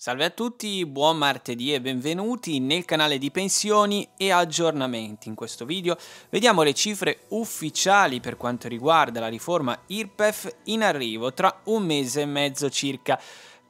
Salve a tutti, buon martedì e benvenuti nel canale di pensioni e aggiornamenti. In questo video vediamo le cifre ufficiali per quanto riguarda la riforma IRPEF in arrivo tra un mese e mezzo circa.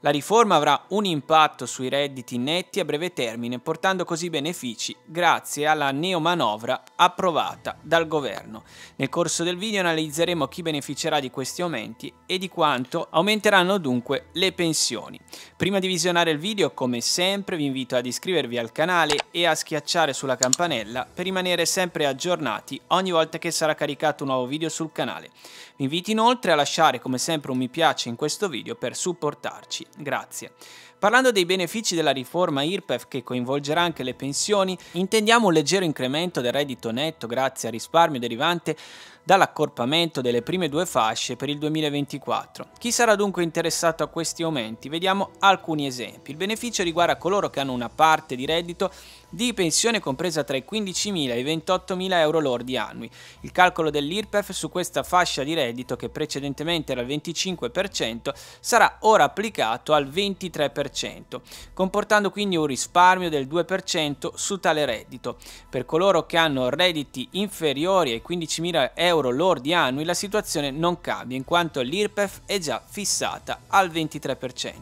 La riforma avrà un impatto sui redditi netti a breve termine, portando così benefici grazie alla neomanovra approvata dal governo. Nel corso del video analizzeremo chi beneficerà di questi aumenti e di quanto aumenteranno dunque le pensioni. Prima di visionare il video, come sempre, vi invito ad iscrivervi al canale e a schiacciare sulla campanella per rimanere sempre aggiornati ogni volta che sarà caricato un nuovo video sul canale. Vi invito inoltre a lasciare come sempre un mi piace in questo video per supportarci Grazie. Parlando dei benefici della riforma IRPEF che coinvolgerà anche le pensioni, intendiamo un leggero incremento del reddito netto grazie al risparmio derivante dall'accorpamento delle prime due fasce per il 2024. Chi sarà dunque interessato a questi aumenti? Vediamo alcuni esempi. Il beneficio riguarda coloro che hanno una parte di reddito di pensione compresa tra i 15.000 e i 28.000 euro lordi annui. Il calcolo dell'IRPEF su questa fascia di reddito, che precedentemente era il 25%, sarà ora applicato al 23% 2%, comportando quindi un risparmio del 2% su tale reddito. Per coloro che hanno redditi inferiori ai 15.000 euro lordi annui la situazione non cambia in quanto l'IRPEF è già fissata al 23%.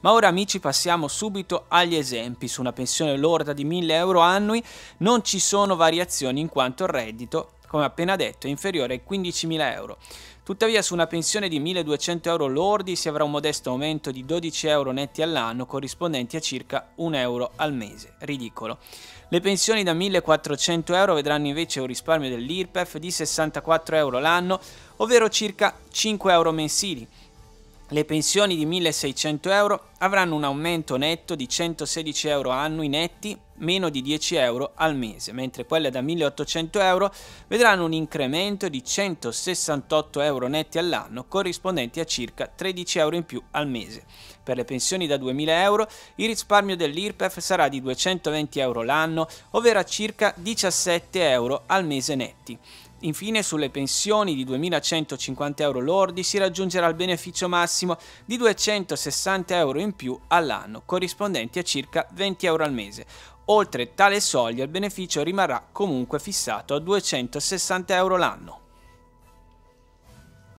Ma ora amici passiamo subito agli esempi. Su una pensione lorda di 1.000 euro annui non ci sono variazioni in quanto il reddito come appena detto, è inferiore ai 15.000 euro. Tuttavia su una pensione di 1.200 euro lordi si avrà un modesto aumento di 12 euro netti all'anno corrispondenti a circa 1 euro al mese. Ridicolo. Le pensioni da 1.400 euro vedranno invece un risparmio dell'IRPEF di 64 euro l'anno, ovvero circa 5 euro mensili le pensioni di 1.600 euro avranno un aumento netto di 116 euro annui netti, meno di 10 euro al mese, mentre quelle da 1.800 euro vedranno un incremento di 168 euro netti all'anno, corrispondenti a circa 13 euro in più al mese. Per le pensioni da 2.000 euro il risparmio dell'IRPEF sarà di 220 euro l'anno, ovvero circa 17 euro al mese netti. Infine sulle pensioni di 2.150 euro lordi si raggiungerà il beneficio massimo di 260 euro in più all'anno, corrispondenti a circa 20 euro al mese. Oltre tale soglia il beneficio rimarrà comunque fissato a 260 euro l'anno.